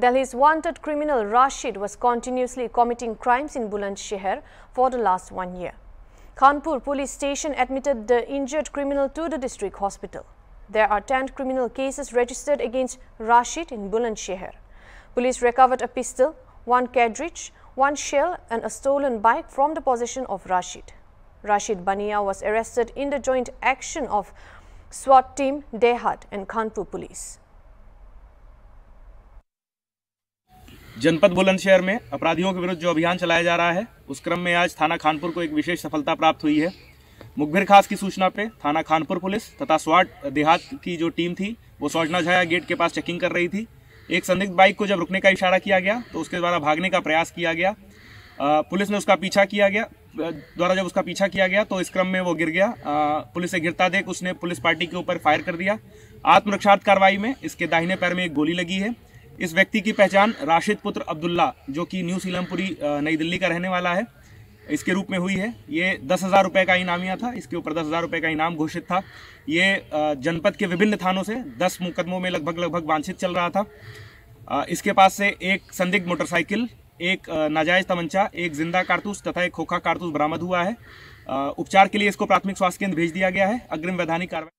Delhi's wanted criminal Rashid was continuously committing crimes in Bulandshahr for the last one year. Kanpur police station admitted the injured criminal to the district hospital. There are 10 criminal cases registered against Rashid in Bulandshahr. Police recovered a pistol, one cartridge, one shell and a stolen bike from the possession of Rashid. Rashid Bania was arrested in the joint action of SWAT team Dehat and Kanpur police. जनपद बुलंदशहर में अपराधियों के विरुद्ध जो अभियान चलाया जा रहा है उस क्रम में आज थाना खानपुर को एक विशेष सफलता प्राप्त हुई है मुखबिर खास की सूचना पे थाना खानपुर पुलिस तथा स्वाट देहात की जो टीम थी वो सौजना झाया गेट के पास चेकिंग कर रही थी एक संदिग्ध बाइक को जब रुकने का इशारा किया गया तो उसके द्वारा भागने का प्रयास किया गया पुलिस ने उसका पीछा किया गया द्वारा जब उसका पीछा किया गया तो इस क्रम में वो गिर गया पुलिस से गिरता देख उसने पुलिस पार्टी के ऊपर फायर कर दिया आत्मरक्षार्थ कार्रवाई में इसके दाहिने पैर में एक गोली लगी है इस व्यक्ति की पहचान राशिद पुत्र अब्दुल्ला जो कि न्यू सीलमपुरी नई दिल्ली का रहने वाला है इसके रूप में हुई है ये दस हज़ार रुपये का इनामिया था इसके ऊपर दस हज़ार रुपये का इनाम घोषित था ये जनपद के विभिन्न थानों से दस मुकदमों में लगभग लगभग वांछित चल रहा था इसके पास से एक संदिग्ध मोटरसाइकिल एक नाजायज तमंचा एक जिंदा कारतूस तथा एक खोखा कारतूस बरामद हुआ है उपचार के लिए इसको प्राथमिक स्वास्थ्य केंद्र भेज दिया गया है अग्रिम वैधानिक कार्रवाई